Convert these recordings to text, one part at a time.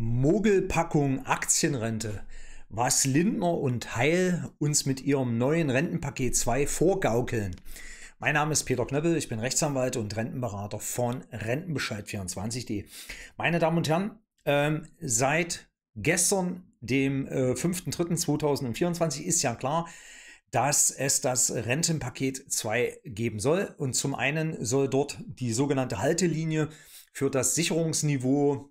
Mogelpackung Aktienrente. Was Lindner und Heil uns mit ihrem neuen Rentenpaket 2 vorgaukeln. Mein Name ist Peter Knöppel, ich bin Rechtsanwalt und Rentenberater von Rentenbescheid24.de. Meine Damen und Herren, ähm, seit gestern, dem äh, 5.3.2024, ist ja klar, dass es das Rentenpaket 2 geben soll. Und zum einen soll dort die sogenannte Haltelinie für das Sicherungsniveau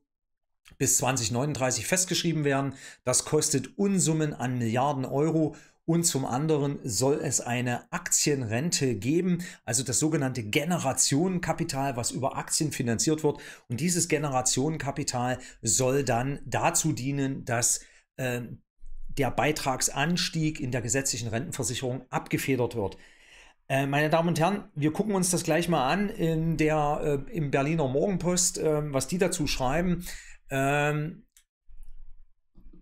bis 2039 festgeschrieben werden. Das kostet Unsummen an Milliarden Euro. Und zum anderen soll es eine Aktienrente geben, also das sogenannte Generationenkapital, was über Aktien finanziert wird. Und dieses Generationenkapital soll dann dazu dienen, dass äh, der Beitragsanstieg in der gesetzlichen Rentenversicherung abgefedert wird. Äh, meine Damen und Herren, wir gucken uns das gleich mal an in der, äh, im Berliner Morgenpost, ähm, was die dazu schreiben. Ähm,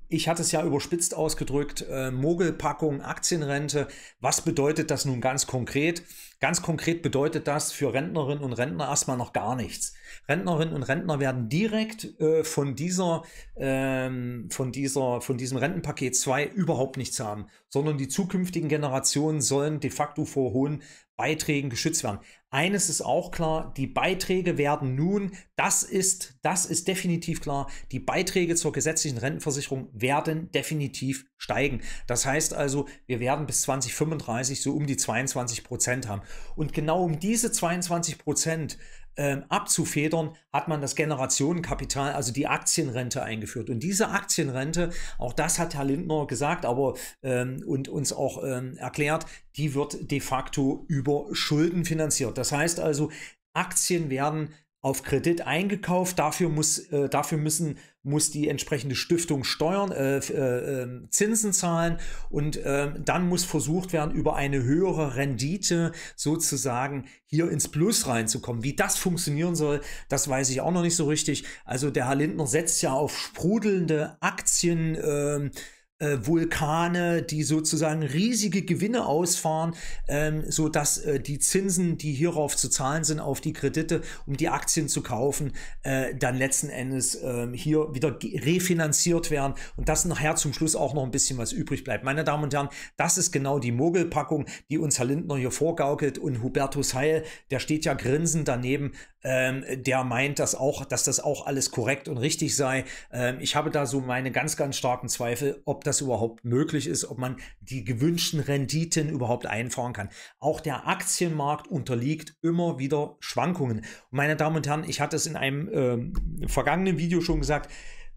ich hatte es ja überspitzt ausgedrückt, äh, Mogelpackung, Aktienrente. Was bedeutet das nun ganz konkret? Ganz konkret bedeutet das für Rentnerinnen und Rentner erstmal noch gar nichts. Rentnerinnen und Rentner werden direkt äh, von, dieser, ähm, von, dieser, von diesem Rentenpaket 2 überhaupt nichts haben, sondern die zukünftigen Generationen sollen de facto vor hohen Beiträgen geschützt werden. Eines ist auch klar, die Beiträge werden nun, das ist, das ist definitiv klar, die Beiträge zur gesetzlichen Rentenversicherung werden definitiv steigen. Das heißt also, wir werden bis 2035 so um die 22 Prozent haben. Und genau um diese 22 Prozent ähm, abzufedern, hat man das Generationenkapital, also die Aktienrente eingeführt. Und diese Aktienrente, auch das hat Herr Lindner gesagt, aber ähm, und uns auch ähm, erklärt, die wird de facto über Schulden finanziert. Das heißt also, Aktien werden auf Kredit eingekauft. Dafür muss, äh, dafür müssen, muss die entsprechende Stiftung Steuern, äh, äh, ähm, Zinsen zahlen und ähm, dann muss versucht werden, über eine höhere Rendite sozusagen hier ins Plus reinzukommen. Wie das funktionieren soll, das weiß ich auch noch nicht so richtig. Also der Herr Lindner setzt ja auf sprudelnde Aktien, ähm, äh, Vulkane, die sozusagen riesige Gewinne ausfahren, ähm, so dass äh, die Zinsen, die hierauf zu zahlen sind, auf die Kredite, um die Aktien zu kaufen, äh, dann letzten Endes ähm, hier wieder refinanziert werden und dass nachher zum Schluss auch noch ein bisschen was übrig bleibt. Meine Damen und Herren, das ist genau die Mogelpackung, die uns Herr Lindner hier vorgaukelt und Hubertus Heil, der steht ja grinsend daneben, ähm, der meint, dass auch, dass das auch alles korrekt und richtig sei. Ähm, ich habe da so meine ganz, ganz starken Zweifel, ob das überhaupt möglich ist, ob man die gewünschten Renditen überhaupt einfahren kann. Auch der Aktienmarkt unterliegt immer wieder Schwankungen. Und meine Damen und Herren, ich hatte es in einem ähm, vergangenen Video schon gesagt,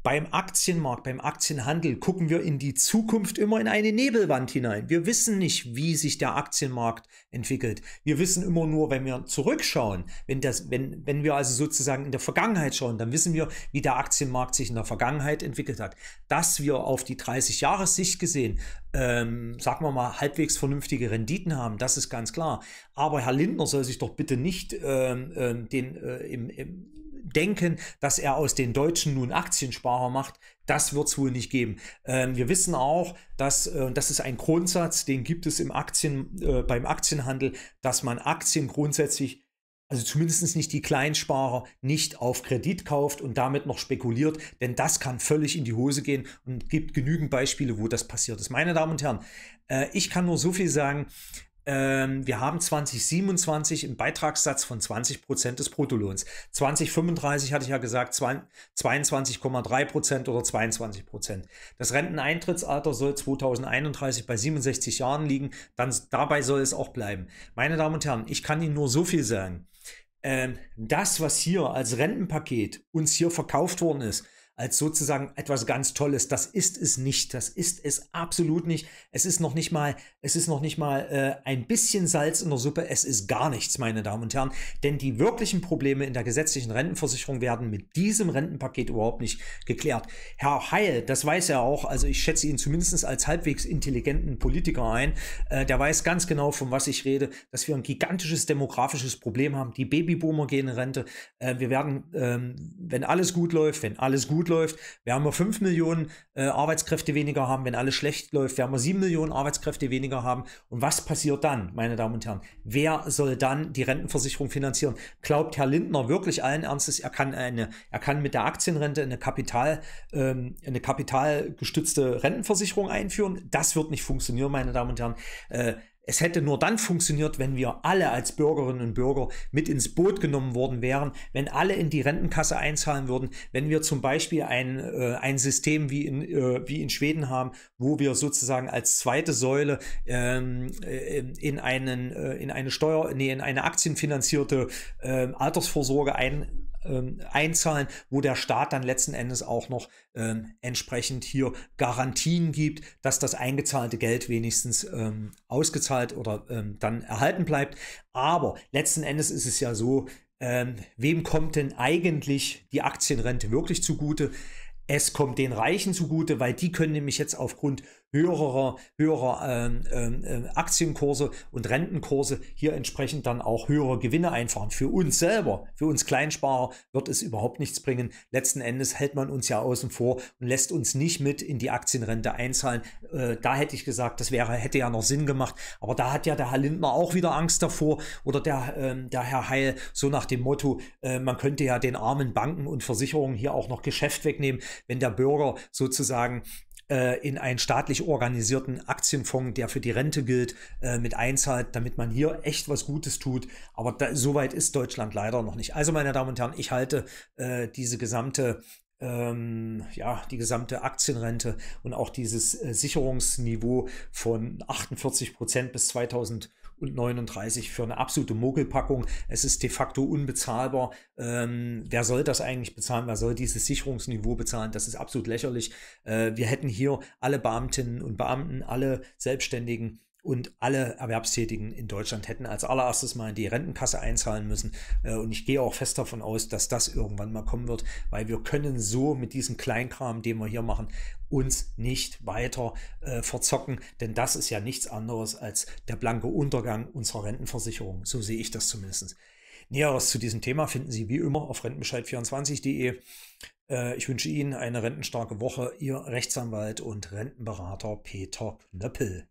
beim Aktienmarkt, beim Aktienhandel gucken wir in die Zukunft immer in eine Nebelwand hinein. Wir wissen nicht, wie sich der Aktienmarkt entwickelt. Wir wissen immer nur, wenn wir zurückschauen, wenn, das, wenn, wenn wir also sozusagen in der Vergangenheit schauen, dann wissen wir, wie der Aktienmarkt sich in der Vergangenheit entwickelt hat. Dass wir auf die 30-Jahres-Sicht gesehen, ähm, sagen wir mal, halbwegs vernünftige Renditen haben, das ist ganz klar. Aber Herr Lindner soll sich doch bitte nicht ähm, ähm den, äh, im, im denken, dass er aus den Deutschen nun Aktiensparer macht, das wird es wohl nicht geben. Ähm, wir wissen auch, dass äh, das ist ein Grundsatz, den gibt es im Aktien, äh, beim Aktienhandel, dass man Aktien grundsätzlich also zumindest nicht die Kleinsparer, nicht auf Kredit kauft und damit noch spekuliert, denn das kann völlig in die Hose gehen und gibt genügend Beispiele, wo das passiert ist. Meine Damen und Herren, äh, ich kann nur so viel sagen, ähm, wir haben 2027 einen Beitragssatz von 20 Prozent des Bruttolohns. 2035 hatte ich ja gesagt 22,3 Prozent oder 22 Prozent. Das Renteneintrittsalter soll 2031 bei 67 Jahren liegen. Dann dabei soll es auch bleiben. Meine Damen und Herren, ich kann Ihnen nur so viel sagen. Ähm, das, was hier als Rentenpaket uns hier verkauft worden ist, als sozusagen etwas ganz Tolles. Das ist es nicht. Das ist es absolut nicht. Es ist noch nicht mal, es ist noch nicht mal äh, ein bisschen Salz in der Suppe. Es ist gar nichts, meine Damen und Herren. Denn die wirklichen Probleme in der gesetzlichen Rentenversicherung werden mit diesem Rentenpaket überhaupt nicht geklärt. Herr Heil, das weiß er auch. Also ich schätze ihn zumindest als halbwegs intelligenten Politiker ein. Äh, der weiß ganz genau, von was ich rede, dass wir ein gigantisches demografisches Problem haben. Die Babyboomer gehen in Rente. Äh, wir werden, ähm, wenn alles gut läuft, wenn alles gut läuft, werden wir 5 Millionen äh, Arbeitskräfte weniger haben. Wenn alles schlecht läuft, werden wir 7 Millionen Arbeitskräfte weniger haben. Und was passiert dann, meine Damen und Herren? Wer soll dann die Rentenversicherung finanzieren? Glaubt Herr Lindner wirklich allen Ernstes, er kann, eine, er kann mit der Aktienrente eine, Kapital, ähm, eine kapitalgestützte Rentenversicherung einführen? Das wird nicht funktionieren, meine Damen und Herren. Äh, es hätte nur dann funktioniert, wenn wir alle als Bürgerinnen und Bürger mit ins Boot genommen worden wären, wenn alle in die Rentenkasse einzahlen würden, wenn wir zum Beispiel ein, äh, ein System wie in, äh, wie in Schweden haben, wo wir sozusagen als zweite Säule ähm, äh, in, einen, äh, in eine Steuer, nee, in eine aktienfinanzierte äh, Altersvorsorge ein ähm, einzahlen, wo der Staat dann letzten Endes auch noch ähm, entsprechend hier Garantien gibt, dass das eingezahlte Geld wenigstens ähm, ausgezahlt oder ähm, dann erhalten bleibt. Aber letzten Endes ist es ja so, ähm, wem kommt denn eigentlich die Aktienrente wirklich zugute? Es kommt den Reichen zugute, weil die können nämlich jetzt aufgrund höherer, höherer ähm, ähm, ähm, Aktienkurse und Rentenkurse hier entsprechend dann auch höhere Gewinne einfahren. Für uns selber, für uns Kleinsparer wird es überhaupt nichts bringen. Letzten Endes hält man uns ja außen vor und lässt uns nicht mit in die Aktienrente einzahlen. Äh, da hätte ich gesagt, das wäre, hätte ja noch Sinn gemacht. Aber da hat ja der Herr Lindner auch wieder Angst davor oder der, ähm, der Herr Heil so nach dem Motto, äh, man könnte ja den armen Banken und Versicherungen hier auch noch Geschäft wegnehmen, wenn der Bürger sozusagen äh, in einen staatlich organisierten Aktienfonds, der für die Rente gilt, äh, mit einzahlt, damit man hier echt was Gutes tut. Aber da, so weit ist Deutschland leider noch nicht. Also, meine Damen und Herren, ich halte äh, diese gesamte ähm, ja, die gesamte Aktienrente und auch dieses äh, Sicherungsniveau von 48 Prozent bis 2000 und 39 für eine absolute Mogelpackung. Es ist de facto unbezahlbar. Ähm, wer soll das eigentlich bezahlen? Wer soll dieses Sicherungsniveau bezahlen? Das ist absolut lächerlich. Äh, wir hätten hier alle Beamtinnen und Beamten, alle Selbstständigen und alle Erwerbstätigen in Deutschland hätten als allererstes mal in die Rentenkasse einzahlen müssen. Äh, und ich gehe auch fest davon aus, dass das irgendwann mal kommen wird, weil wir können so mit diesem Kleinkram, den wir hier machen, uns nicht weiter äh, verzocken, denn das ist ja nichts anderes als der blanke Untergang unserer Rentenversicherung. So sehe ich das zumindest. Näheres zu diesem Thema finden Sie wie immer auf rentenbescheid24.de. Äh, ich wünsche Ihnen eine rentenstarke Woche, Ihr Rechtsanwalt und Rentenberater Peter Knöppel.